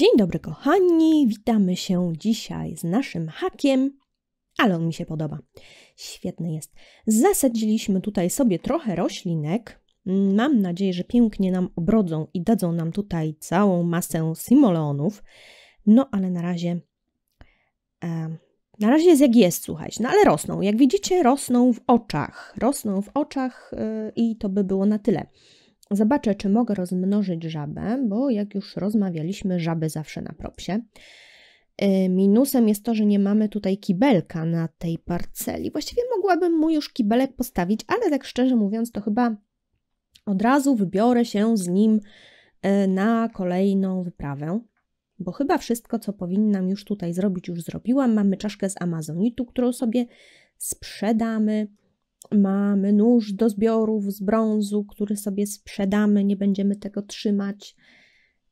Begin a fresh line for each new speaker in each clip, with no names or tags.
Dzień dobry, kochani. Witamy się dzisiaj z naszym hakiem, ale on mi się podoba. Świetny jest. Zasadziliśmy tutaj sobie trochę roślinek. Mam nadzieję, że pięknie nam obrodzą i dadzą nam tutaj całą masę simoleonów. No ale na razie. E, na razie jest jak jest, słuchajcie, no ale rosną. Jak widzicie, rosną w oczach. Rosną w oczach y, i to by było na tyle. Zobaczę, czy mogę rozmnożyć żabę, bo jak już rozmawialiśmy, żaby zawsze na propsie. Y, minusem jest to, że nie mamy tutaj kibelka na tej parceli. Właściwie mogłabym mu już kibelek postawić, ale tak szczerze mówiąc, to chyba od razu wybiorę się z nim y, na kolejną wyprawę. Bo chyba wszystko, co powinnam już tutaj zrobić, już zrobiłam. Mamy czaszkę z amazonitu, którą sobie sprzedamy mamy nóż do zbiorów z brązu, który sobie sprzedamy, nie będziemy tego trzymać.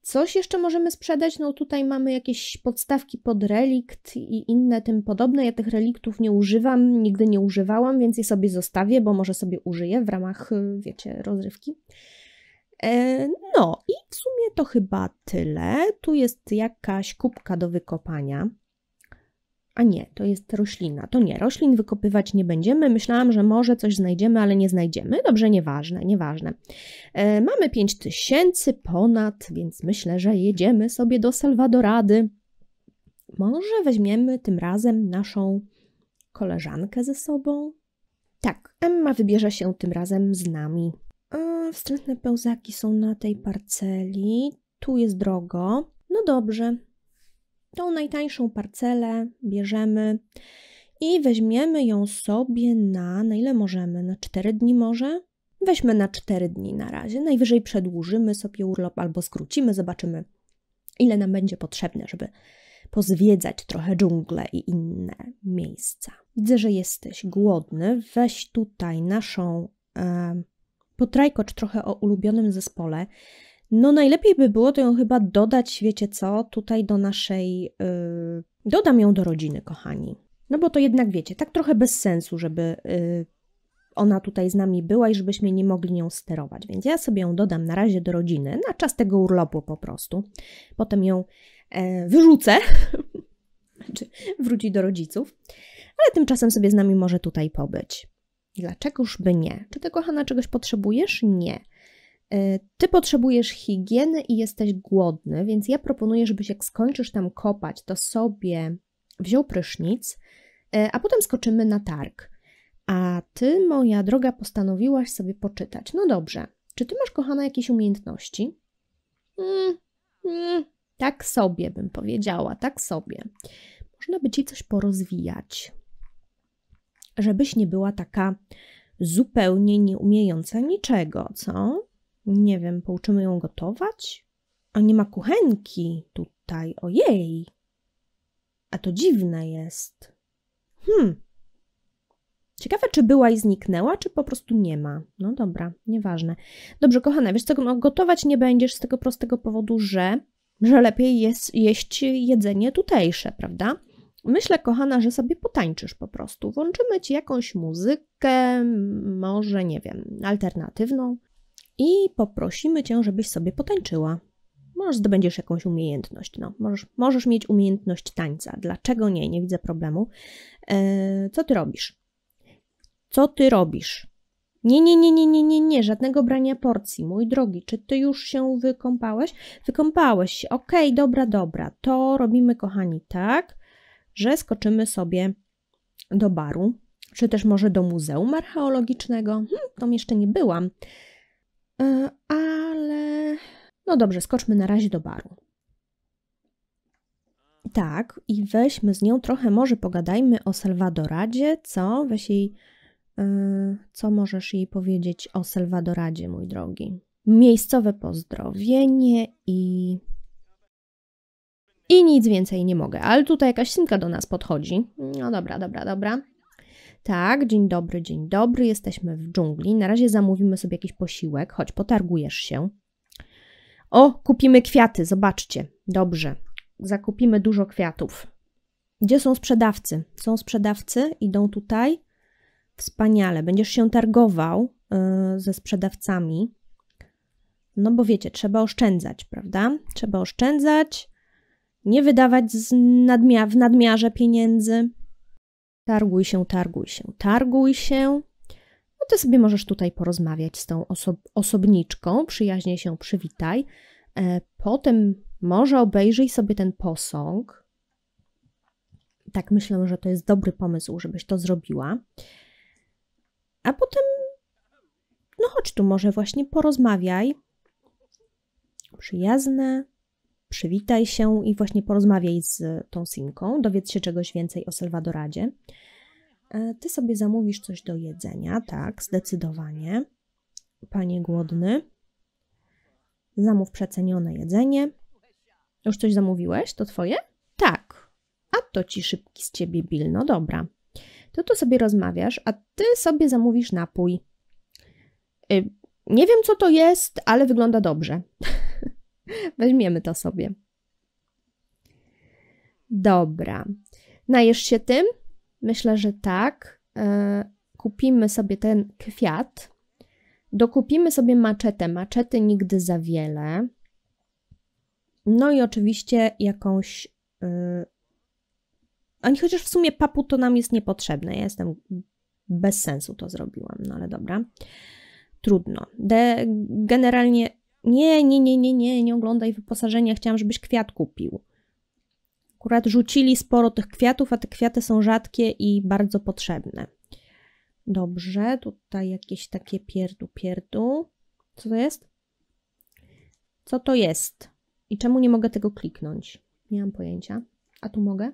Coś jeszcze możemy sprzedać? No tutaj mamy jakieś podstawki pod relikt i inne tym podobne. Ja tych reliktów nie używam, nigdy nie używałam, więc je sobie zostawię, bo może sobie użyję w ramach, y, wiecie, rozrywki. E, no i w sumie to chyba tyle. Tu jest jakaś kubka do wykopania. A nie, to jest roślina. To nie, roślin wykopywać nie będziemy. Myślałam, że może coś znajdziemy, ale nie znajdziemy. Dobrze, nieważne, nieważne. E, mamy 5000 ponad, więc myślę, że jedziemy sobie do Salwadorady. Może weźmiemy tym razem naszą koleżankę ze sobą? Tak, Emma wybierze się tym razem z nami. E, wstrętne pełzaki są na tej parceli. Tu jest drogo. No dobrze, Tą najtańszą parcelę bierzemy i weźmiemy ją sobie na, na ile możemy, na 4 dni może? Weźmy na 4 dni na razie. Najwyżej przedłużymy sobie urlop albo skrócimy, zobaczymy ile nam będzie potrzebne, żeby pozwiedzać trochę dżunglę i inne miejsca. Widzę, że jesteś głodny. Weź tutaj naszą e, potrajkocz trochę o ulubionym zespole. No najlepiej by było to ją chyba dodać, wiecie co, tutaj do naszej... Yy, dodam ją do rodziny, kochani. No bo to jednak, wiecie, tak trochę bez sensu, żeby yy, ona tutaj z nami była i żebyśmy nie mogli nią sterować. Więc ja sobie ją dodam na razie do rodziny, na czas tego urlopu po prostu. Potem ją e, wyrzucę, znaczy wróci do rodziców. Ale tymczasem sobie z nami może tutaj pobyć. Dlaczegoż by nie? Czy ty, kochana, czegoś potrzebujesz? Nie. Ty potrzebujesz higieny i jesteś głodny, więc ja proponuję, żebyś jak skończysz tam kopać, to sobie wziął prysznic, e, a potem skoczymy na targ. A ty, moja droga, postanowiłaś sobie poczytać. No dobrze, czy ty masz, kochana, jakieś umiejętności? Mm, mm, tak sobie bym powiedziała, tak sobie. Można by ci coś porozwijać, żebyś nie była taka zupełnie nieumiejąca niczego, co? Nie wiem, pouczymy ją gotować? A nie ma kuchenki tutaj, ojej. A to dziwne jest. Hmm. Ciekawe, czy była i zniknęła, czy po prostu nie ma. No dobra, nieważne. Dobrze, kochana, wiesz co, no, gotować nie będziesz z tego prostego powodu, że, że lepiej jest jeść jedzenie tutejsze, prawda? Myślę, kochana, że sobie potańczysz po prostu. Włączymy ci jakąś muzykę, może nie wiem, alternatywną, i poprosimy cię, żebyś sobie potańczyła. Możesz zdobędziesz jakąś umiejętność, no. Możesz, możesz mieć umiejętność tańca. Dlaczego nie? Nie widzę problemu. Eee, co ty robisz? Co ty robisz? Nie, nie, nie, nie, nie, nie, nie, żadnego brania porcji, mój drogi. Czy ty już się wykąpałeś? Wykąpałeś się. Okej, okay, dobra, dobra. To robimy, kochani, tak, że skoczymy sobie do baru, czy też może do muzeum archeologicznego. Hm, tam jeszcze nie byłam. E, ale no dobrze, skoczmy na razie do baru. Tak, i weźmy z nią trochę, może pogadajmy o Salwadoradzie, co? Weź jej, yy, co możesz jej powiedzieć o Salwadoradzie, mój drogi? Miejscowe pozdrowienie i... I nic więcej nie mogę, ale tutaj jakaś synka do nas podchodzi. No dobra, dobra, dobra. Tak, dzień dobry, dzień dobry, jesteśmy w dżungli. Na razie zamówimy sobie jakiś posiłek, choć potargujesz się. O, kupimy kwiaty, zobaczcie. Dobrze, zakupimy dużo kwiatów. Gdzie są sprzedawcy? Są sprzedawcy, idą tutaj. Wspaniale, będziesz się targował yy, ze sprzedawcami. No bo wiecie, trzeba oszczędzać, prawda? Trzeba oszczędzać, nie wydawać z w nadmiarze pieniędzy. Targuj się, targuj się, targuj się. No to sobie możesz tutaj porozmawiać z tą osobniczką, przyjaźnie się przywitaj. E, potem może obejrzyj sobie ten posąg. Tak myślę, że to jest dobry pomysł, żebyś to zrobiła. A potem, no chodź tu, może właśnie porozmawiaj. Przyjazne, przywitaj się i właśnie porozmawiaj z tą Simką, dowiedz się czegoś więcej o Salwadoradzie. E, ty sobie zamówisz coś do jedzenia, tak, zdecydowanie. Panie głodny, zamów przecenione jedzenie. Już coś zamówiłeś? To twoje? Tak. A to ci szybki z ciebie Bill, no dobra. To tu sobie rozmawiasz, a ty sobie zamówisz napój. Y, nie wiem, co to jest, ale wygląda dobrze. Weźmiemy to sobie. Dobra. Najesz się tym? Myślę, że tak. E, kupimy sobie ten kwiat. Dokupimy sobie maczetę. Maczety nigdy za wiele. No i oczywiście jakąś. Yy... Ani chociaż w sumie papu to nam jest niepotrzebne. Ja jestem bez sensu to zrobiłam, no ale dobra. Trudno. De generalnie nie, nie, nie, nie, nie, nie oglądaj wyposażenia, chciałam, żebyś kwiat kupił. Akurat rzucili sporo tych kwiatów, a te kwiaty są rzadkie i bardzo potrzebne. Dobrze, tutaj jakieś takie pierdu, pierdu. Co to jest? Co to jest? I czemu nie mogę tego kliknąć? Nie mam pojęcia. A tu mogę?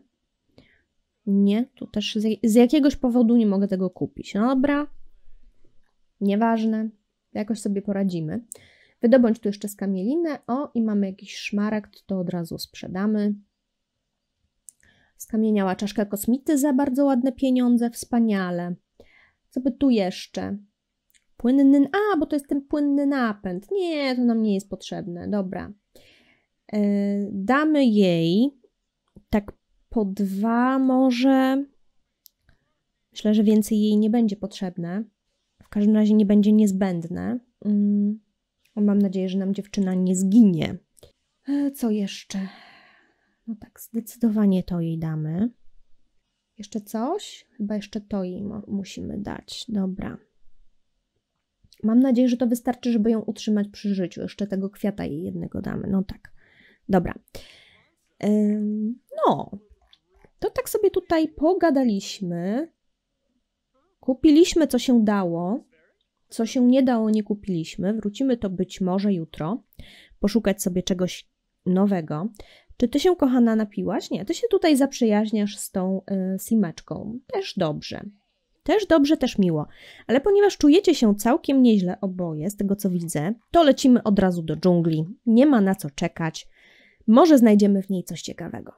Nie, tu też z, z jakiegoś powodu nie mogę tego kupić. No dobra, nieważne, jakoś sobie poradzimy. Wydobądź tu jeszcze skamielinę. O, i mamy jakiś szmaragd, to od razu sprzedamy. Skamieniała czaszka kosmity za bardzo ładne pieniądze, wspaniale. Co by tu jeszcze? Płynny, a, bo to jest ten płynny napęd. Nie, to nam nie jest potrzebne, dobra. E, damy jej tak po dwa może. Myślę, że więcej jej nie będzie potrzebne. W każdym razie nie będzie niezbędne. Mm. Mam nadzieję, że nam dziewczyna nie zginie. E, co jeszcze? No tak, zdecydowanie to jej damy. Jeszcze coś? Chyba jeszcze to jej musimy dać. Dobra. Mam nadzieję, że to wystarczy, żeby ją utrzymać przy życiu. Jeszcze tego kwiata jej jednego damy. No tak. Dobra. no. To tak sobie tutaj pogadaliśmy. Kupiliśmy, co się dało. Co się nie dało, nie kupiliśmy. Wrócimy to być może jutro. Poszukać sobie czegoś nowego. Czy ty się, kochana, napiłaś? Nie, ty się tutaj zaprzyjaźniasz z tą y, simeczką. Też dobrze. Też dobrze, też miło. Ale ponieważ czujecie się całkiem nieźle oboje, z tego co widzę, to lecimy od razu do dżungli. Nie ma na co czekać. Może znajdziemy w niej coś ciekawego.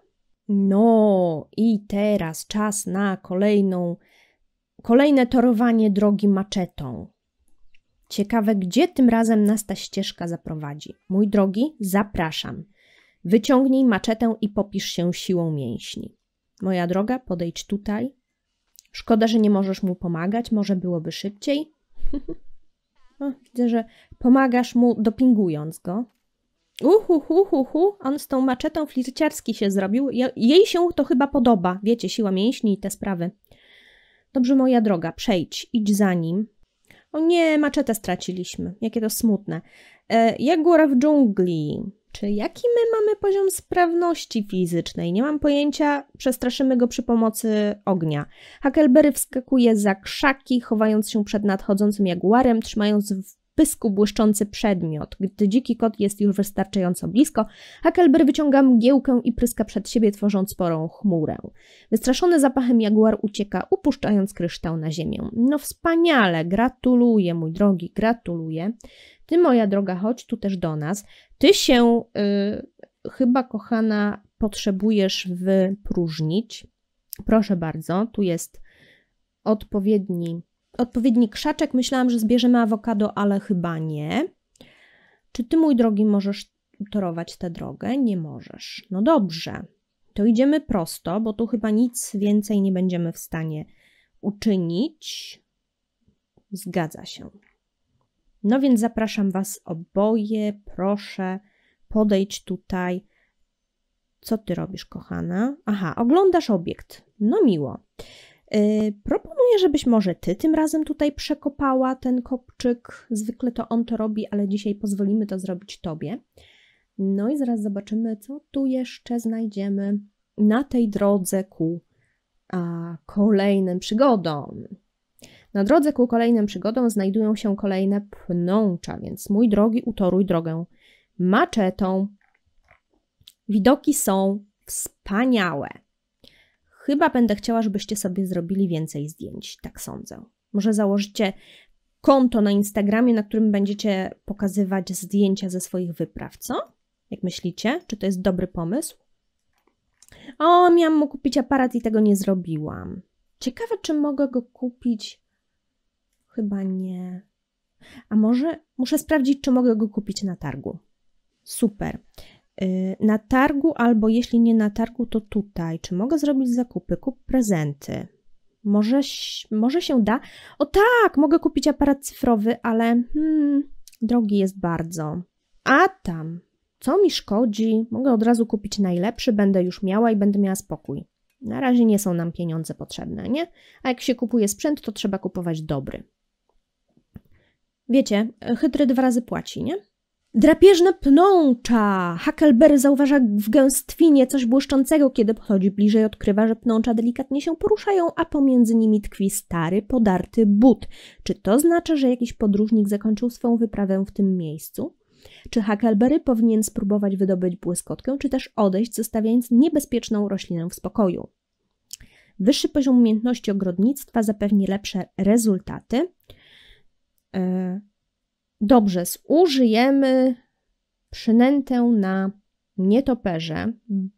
No i teraz czas na kolejną, kolejne torowanie drogi maczetą. Ciekawe, gdzie tym razem nas ta ścieżka zaprowadzi. Mój drogi, zapraszam. Wyciągnij maczetę i popisz się siłą mięśni. Moja droga, podejdź tutaj. Szkoda, że nie możesz mu pomagać, może byłoby szybciej. widzę, że pomagasz mu dopingując go. Uhu, uhu uhu. on z tą maczetą flirciarski się zrobił. Jej się to chyba podoba. Wiecie, siła mięśni i te sprawy. Dobrze, moja droga, przejdź, idź za nim. O nie, maczetę straciliśmy. Jakie to smutne. E, jak góra w dżungli. Czy jaki my mamy poziom sprawności fizycznej? Nie mam pojęcia, przestraszymy go przy pomocy ognia. Huckleberry wskakuje za krzaki, chowając się przed nadchodzącym jaguarem, trzymając w pysku błyszczący przedmiot. Gdy dziki kot jest już wystarczająco blisko, Hakelber wyciąga mgiełkę i pryska przed siebie, tworząc sporą chmurę. Wystraszony zapachem jaguar ucieka, upuszczając kryształ na ziemię. No wspaniale, gratuluję, mój drogi, gratuluję. Ty, moja droga, chodź tu też do nas. Ty się, yy, chyba kochana, potrzebujesz wypróżnić. Proszę bardzo, tu jest odpowiedni odpowiedni krzaczek. Myślałam, że zbierzemy awokado, ale chyba nie. Czy ty, mój drogi, możesz torować tę drogę? Nie możesz. No dobrze, to idziemy prosto, bo tu chyba nic więcej nie będziemy w stanie uczynić. Zgadza się. No więc zapraszam Was oboje, proszę, podejdź tutaj. Co ty robisz, kochana? Aha, oglądasz obiekt. No miło. Y, proponuję, żebyś może ty tym razem tutaj przekopała ten kopczyk. Zwykle to on to robi, ale dzisiaj pozwolimy to zrobić tobie. No i zaraz zobaczymy, co tu jeszcze znajdziemy na tej drodze ku a, kolejnym przygodom. Na drodze ku kolejnym przygodom znajdują się kolejne pnącza, więc mój drogi, utoruj drogę maczetą. Widoki są wspaniałe. Chyba będę chciała, żebyście sobie zrobili więcej zdjęć, tak sądzę. Może założycie konto na Instagramie, na którym będziecie pokazywać zdjęcia ze swoich wypraw, co? Jak myślicie? Czy to jest dobry pomysł? O, miałam mu kupić aparat i tego nie zrobiłam. Ciekawe, czy mogę go kupić. Chyba nie. A może muszę sprawdzić, czy mogę go kupić na targu. Super. Y, na targu, albo jeśli nie na targu, to tutaj. Czy mogę zrobić zakupy? Kup prezenty. Może, może się da. O tak, mogę kupić aparat cyfrowy, ale hmm, drogi jest bardzo. A tam, co mi szkodzi? Mogę od razu kupić najlepszy, będę już miała i będę miała spokój. Na razie nie są nam pieniądze potrzebne, nie? A jak się kupuje sprzęt, to trzeba kupować dobry. Wiecie, chytry e, dwa razy płaci, nie? Drapieżne pnącza! Huckleberry zauważa w gęstwinie coś błyszczącego, kiedy podchodzi bliżej, odkrywa, że pnącza delikatnie się poruszają, a pomiędzy nimi tkwi stary, podarty but. Czy to znaczy, że jakiś podróżnik zakończył swoją wyprawę w tym miejscu? Czy Huckleberry powinien spróbować wydobyć błyskotkę, czy też odejść, zostawiając niebezpieczną roślinę w spokoju? Wyższy poziom umiejętności ogrodnictwa zapewni lepsze rezultaty. Yy Dobrze, zużyjemy przynętę na nietoperze,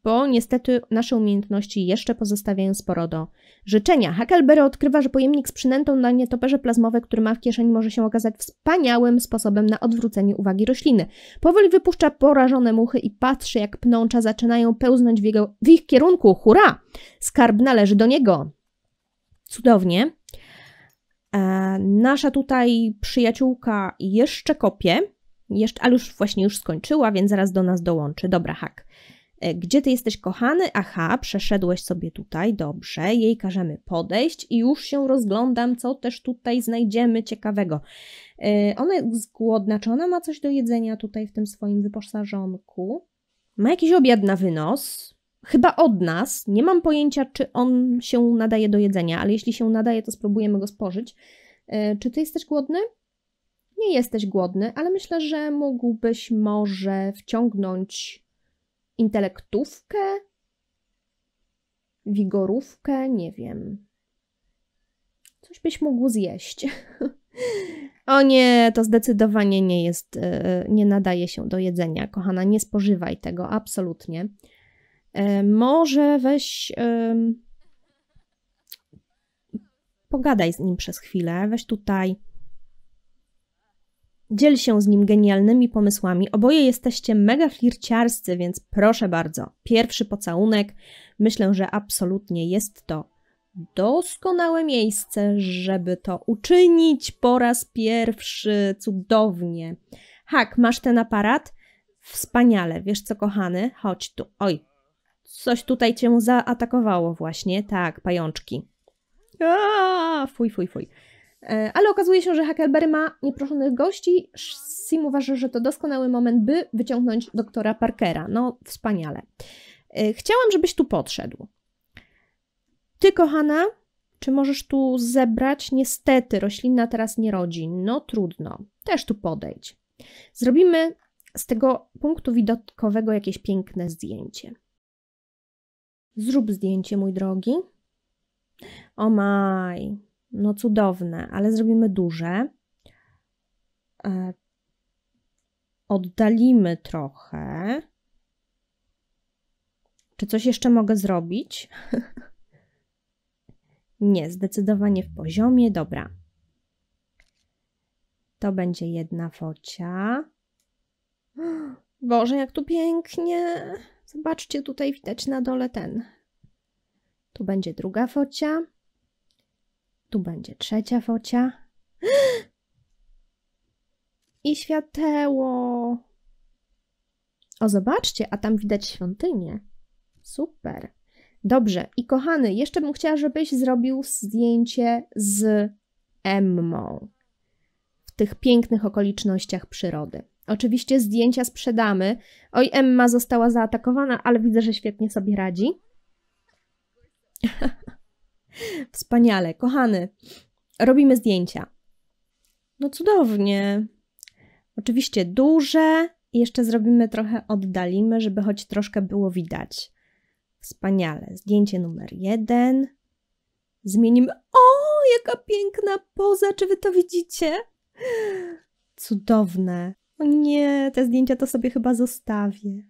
bo niestety nasze umiejętności jeszcze pozostawiają sporo do życzenia. Huckleberry odkrywa, że pojemnik z przynętą na nietoperze plazmowe, który ma w kieszeni, może się okazać wspaniałym sposobem na odwrócenie uwagi rośliny. Powoli wypuszcza porażone muchy i patrzy, jak pnącza zaczynają pełznąć w, jego, w ich kierunku. Hurra! Skarb należy do niego. Cudownie. E, nasza tutaj przyjaciółka jeszcze kopie, jeszcze, ale już właśnie już skończyła, więc zaraz do nas dołączy. Dobra, hak. E, gdzie ty jesteś kochany? Aha, przeszedłeś sobie tutaj, dobrze. Jej każemy podejść i już się rozglądam, co też tutaj znajdziemy ciekawego. E, ona jest głodna, czy ona ma coś do jedzenia tutaj w tym swoim wyposażonku? Ma jakiś obiad na wynos, chyba od nas. Nie mam pojęcia, czy on się nadaje do jedzenia, ale jeśli się nadaje, to spróbujemy go spożyć. E, czy ty jesteś głodny? Nie jesteś głodny, ale myślę, że mógłbyś może wciągnąć intelektówkę, wigorówkę, nie wiem. Coś byś mógł zjeść. o nie, to zdecydowanie nie jest, e, nie nadaje się do jedzenia, kochana, nie spożywaj tego, absolutnie. E, może weź. Pogadaj z nim przez chwilę, weź tutaj. Dziel się z nim genialnymi pomysłami. Oboje jesteście mega flirciarscy, więc proszę bardzo. Pierwszy pocałunek. Myślę, że absolutnie jest to doskonałe miejsce, żeby to uczynić po raz pierwszy. Cudownie. Hak, masz ten aparat? Wspaniale. Wiesz co, kochany? Chodź tu. Oj, Coś tutaj cię zaatakowało właśnie, tak, pajączki. Aaaa, fuj, fuj, fuj. E, ale okazuje się, że Huckleberry ma nieproszonych gości. Sim uważa, że to doskonały moment, by wyciągnąć doktora Parkera. No, wspaniale. E, chciałam, żebyś tu podszedł. Ty, kochana, czy możesz tu zebrać? Niestety, roślina teraz nie rodzi. No trudno, też tu podejdź. Zrobimy z tego punktu widokowego jakieś piękne zdjęcie. Zrób zdjęcie, mój drogi. O maj, no cudowne, ale zrobimy duże. E, oddalimy trochę. Czy coś jeszcze mogę zrobić? Nie, zdecydowanie w poziomie. Dobra. To będzie jedna focia. Boże, jak tu pięknie! Zobaczcie, tutaj widać na dole ten. Tu będzie druga focia. Tu będzie trzecia focia. I światło. O, zobaczcie, a tam widać świątynię. Super. Dobrze. I kochany, jeszcze bym chciała, żebyś zrobił zdjęcie z Emmą w tych pięknych okolicznościach przyrody. Oczywiście zdjęcia sprzedamy. Oj, Emma została zaatakowana, ale widzę, że świetnie sobie radzi. Wspaniale, kochany. Robimy zdjęcia. No cudownie. Oczywiście duże. jeszcze zrobimy trochę, oddalimy, żeby choć troszkę było widać. Wspaniale. Zdjęcie numer jeden. Zmienimy. O, jaka piękna poza! Czy wy to widzicie? Cudowne. O no nie, te zdjęcia to sobie chyba zostawię.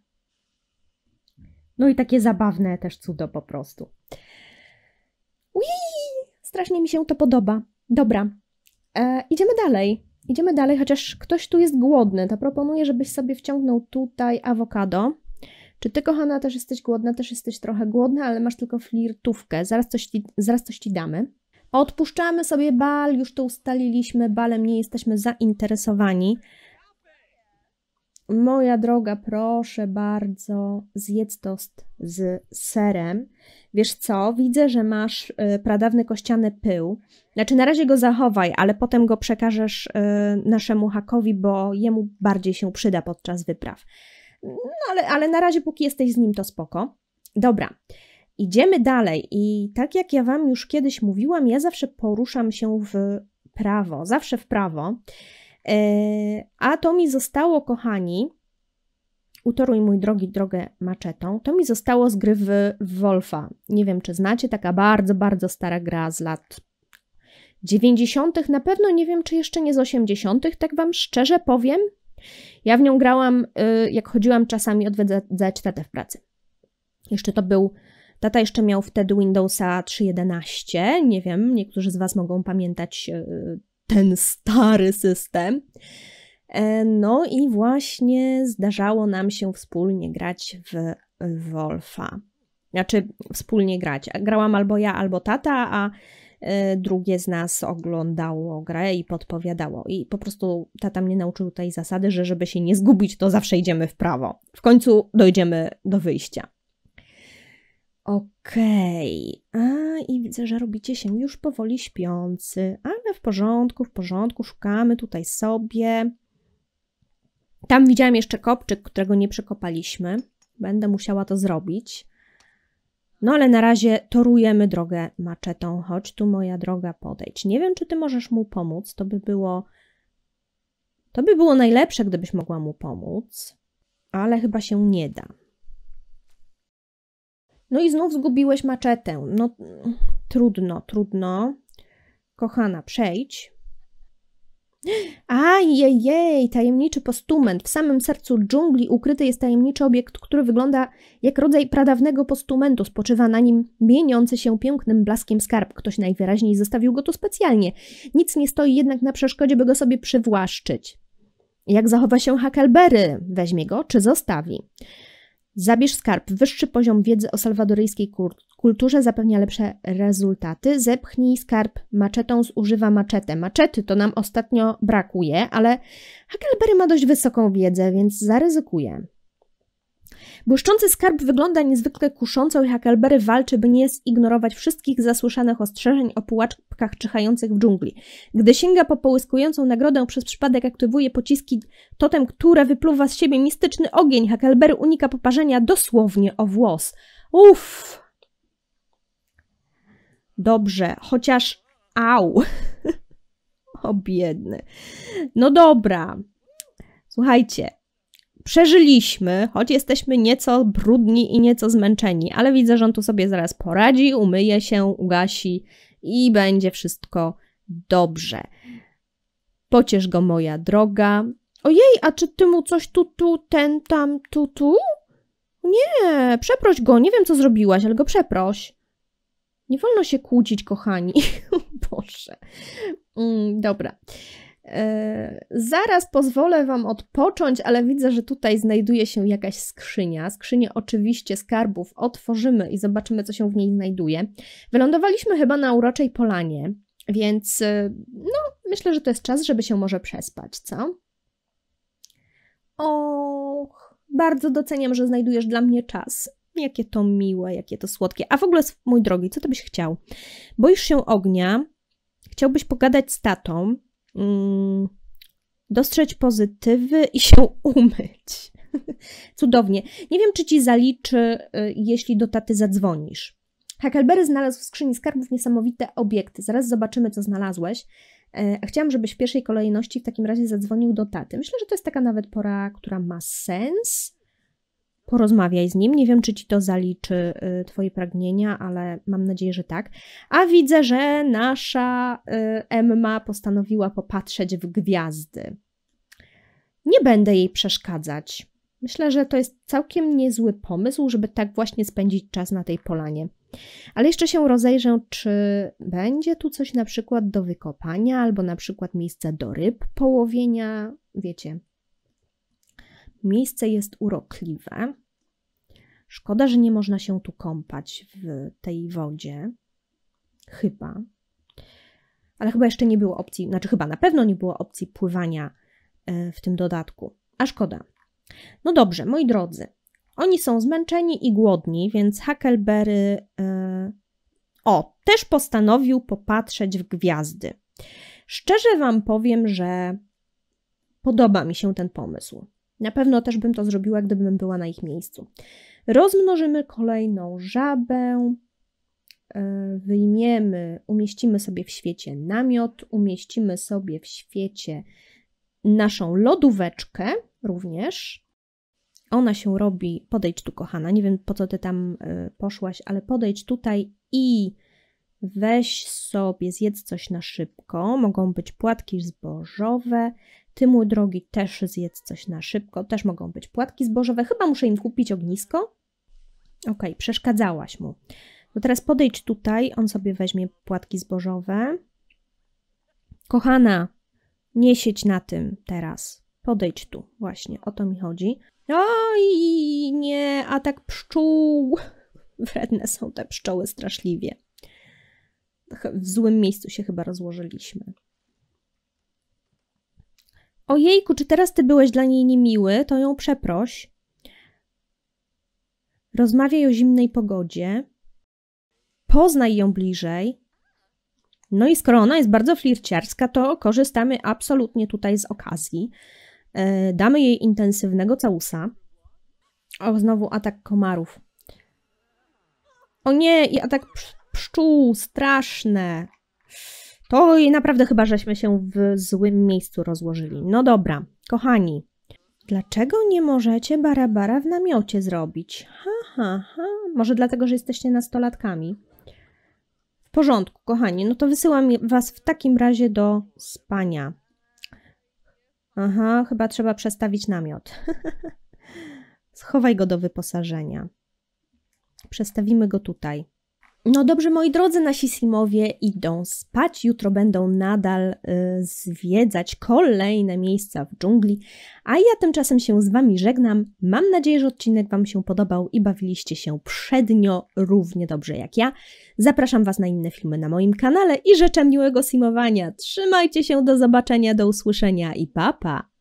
No i takie zabawne też cudo po prostu. Ui, strasznie mi się to podoba. Dobra, e, idziemy dalej. Idziemy dalej, chociaż ktoś tu jest głodny, to proponuję, żebyś sobie wciągnął tutaj awokado. Czy ty, kochana, też jesteś głodna? Też jesteś trochę głodna, ale masz tylko flirtówkę. Zaraz coś zaraz coś ci damy. Odpuszczamy sobie bal, już to ustaliliśmy, balem nie jesteśmy zainteresowani. Moja droga, proszę bardzo, zjedz tost z serem. Wiesz co, widzę, że masz y, pradawny kościany pył. Znaczy, na razie go zachowaj, ale potem go przekażesz y, naszemu hakowi, bo jemu bardziej się przyda podczas wypraw. No ale, ale na razie, póki jesteś z nim, to spoko. Dobra, idziemy dalej. I tak jak ja Wam już kiedyś mówiłam, ja zawsze poruszam się w prawo, zawsze w prawo. E, a to mi zostało, kochani, utoruj mój drogi drogę maczetą, to mi zostało z gry w Wolfa. Nie wiem, czy znacie, taka bardzo, bardzo stara gra z lat 90. Na pewno nie wiem, czy jeszcze nie z 80., tak Wam szczerze powiem. Ja w nią grałam, y, jak chodziłam czasami odwiedzać tatę w pracy. Jeszcze to był, tata jeszcze miał wtedy Windowsa 3.11, nie wiem, niektórzy z Was mogą pamiętać y, ten stary system. E, no i właśnie zdarzało nam się wspólnie grać w Wolfa. Znaczy, wspólnie grać. Grałam albo ja, albo tata, a e, drugie z nas oglądało grę i podpowiadało. I po prostu tata mnie nauczył tej zasady, że żeby się nie zgubić, to zawsze idziemy w prawo. W końcu dojdziemy do wyjścia. Okej, okay. a i widzę, że robicie się już powoli śpiący, ale w porządku, w porządku, szukamy tutaj sobie. Tam widziałam jeszcze kopczyk, którego nie przekopaliśmy. Będę musiała to zrobić. No ale na razie torujemy drogę maczetą. Chodź tu, moja droga, podejdź. Nie wiem, czy ty możesz mu pomóc. To by było. To by było najlepsze, gdybyś mogła mu pomóc, ale chyba się nie da. No i znów zgubiłeś maczetę. No trudno, trudno. Kochana, przejdź. Ajejej, tajemniczy postument. W samym sercu dżungli ukryty jest tajemniczy obiekt, który wygląda jak rodzaj pradawnego postumentu. Spoczywa na nim mieniący się pięknym blaskiem skarb. Ktoś najwyraźniej zostawił go tu specjalnie. Nic nie stoi jednak na przeszkodzie, by go sobie przywłaszczyć. Jak zachowa się Huckleberry? Weźmie go czy zostawi? Zabierz skarb. Wyższy poziom wiedzy o salwadoryjskiej kulturze zapewnia lepsze rezultaty. Zepchnij skarb maczetą, zużywa maczetę. Maczety to nam ostatnio brakuje, ale Huckleberry ma dość wysoką wiedzę, więc zaryzykuje. Błyszczący skarb wygląda niezwykle kusząco i Huckleberry walczy, by nie zignorować wszystkich zasłyszanych ostrzeżeń o pułaczkach czyhających w dżungli. Gdy sięga po połyskującą nagrodę, przez przypadek aktywuje pociski totem, które wypluwa z siebie mistyczny ogień. Huckleberry unika poparzenia dosłownie o włos. Uff! Dobrze, chociaż... Au! o biedny. No dobra. Słuchajcie, przeżyliśmy, choć jesteśmy nieco brudni i nieco zmęczeni, ale widzę, że on tu sobie zaraz poradzi, umyje się, ugasi i będzie wszystko dobrze. Pociesz go, moja droga. Ojej, a czy ty mu coś tu, tu, ten, tam, tu, tu? Nie, przeproś go, nie wiem co zrobiłaś, ale go przeproś. Nie wolno się kłócić, kochani. Boże. Mm, dobra. E, zaraz pozwolę Wam odpocząć, ale widzę, że tutaj znajduje się jakaś skrzynia. Skrzynię oczywiście skarbów otworzymy i zobaczymy, co się w niej znajduje. Wylądowaliśmy chyba na uroczej polanie, więc e, no, myślę, że to jest czas, żeby się może przespać, co? Och, bardzo doceniam, że znajdujesz dla mnie czas. Jakie to miłe, jakie to słodkie. A w ogóle, mój drogi, co ty byś chciał? Boisz się ognia, chciałbyś pogadać z tatą, Mm, dostrzec pozytywy i się umyć. Cudownie. Nie wiem, czy ci zaliczy, y, jeśli do taty zadzwonisz. Huckleberry znalazł w skrzyni skarbów niesamowite obiekty. Zaraz zobaczymy, co znalazłeś. E, a chciałam, żebyś w pierwszej kolejności w takim razie zadzwonił do taty. Myślę, że to jest taka nawet pora, która ma sens porozmawiaj z nim. Nie wiem, czy ci to zaliczy y, Twoje pragnienia, ale mam nadzieję, że tak. A widzę, że nasza y, Emma postanowiła popatrzeć w gwiazdy. Nie będę jej przeszkadzać. Myślę, że to jest całkiem niezły pomysł, żeby tak właśnie spędzić czas na tej polanie. Ale jeszcze się rozejrzę, czy będzie tu coś na przykład do wykopania, albo na przykład miejsce do ryb połowienia. Wiecie, Miejsce jest urokliwe. Szkoda, że nie można się tu kąpać w tej wodzie. Chyba. Ale chyba jeszcze nie było opcji, znaczy chyba na pewno nie było opcji pływania e, w tym dodatku. A szkoda. No dobrze, moi drodzy. Oni są zmęczeni i głodni, więc Huckleberry. Yy, o, też postanowił popatrzeć w gwiazdy. Szczerze Wam powiem, że podoba mi się ten pomysł. Na pewno też bym to zrobiła, gdybym była na ich miejscu. Rozmnożymy kolejną żabę, e, wyjmiemy, umieścimy sobie w świecie namiot, umieścimy sobie w świecie naszą lodóweczkę również. Ona się robi, podejdź tu kochana, nie wiem po co ty tam e, poszłaś, ale podejdź tutaj i weź sobie, zjedz coś na szybko. Mogą być płatki zbożowe, ty, mój drogi, też zjedz coś na szybko, też mogą być płatki zbożowe, chyba muszę im kupić ognisko. Ok, przeszkadzałaś mu. No teraz podejdź tutaj, on sobie weźmie płatki zbożowe. Kochana, nie siedź na tym teraz. Podejdź tu, właśnie, o to mi chodzi. Oj, nie, atak pszczół. Wredne są te pszczoły straszliwie. W złym miejscu się chyba rozłożyliśmy. Ojejku, czy teraz ty byłeś dla niej niemiły, to ją przeproś. Rozmawiaj o zimnej pogodzie. Poznaj ją bliżej. No i skoro ona jest bardzo flirciarska, to korzystamy absolutnie tutaj z okazji. E, damy jej intensywnego całusa. O, znowu atak komarów. O nie, i atak psz pszczół, straszne. To i naprawdę chyba żeśmy się w złym miejscu rozłożyli. No dobra, kochani. Dlaczego nie możecie barabara w namiocie zrobić? Ha, ha, ha. Może dlatego, że jesteście nastolatkami? W porządku, kochani. No to wysyłam was w takim razie do spania. Aha, chyba trzeba przestawić namiot. Schowaj go do wyposażenia. Przestawimy go tutaj. No dobrze, moi drodzy, nasi Simowie idą spać. Jutro będą nadal y, zwiedzać kolejne miejsca w dżungli. A ja tymczasem się z Wami żegnam. Mam nadzieję, że odcinek Wam się podobał i bawiliście się przednio równie dobrze jak ja. Zapraszam Was na inne filmy na moim kanale i życzę miłego Simowania. Trzymajcie się, do zobaczenia, do usłyszenia i papa! Pa.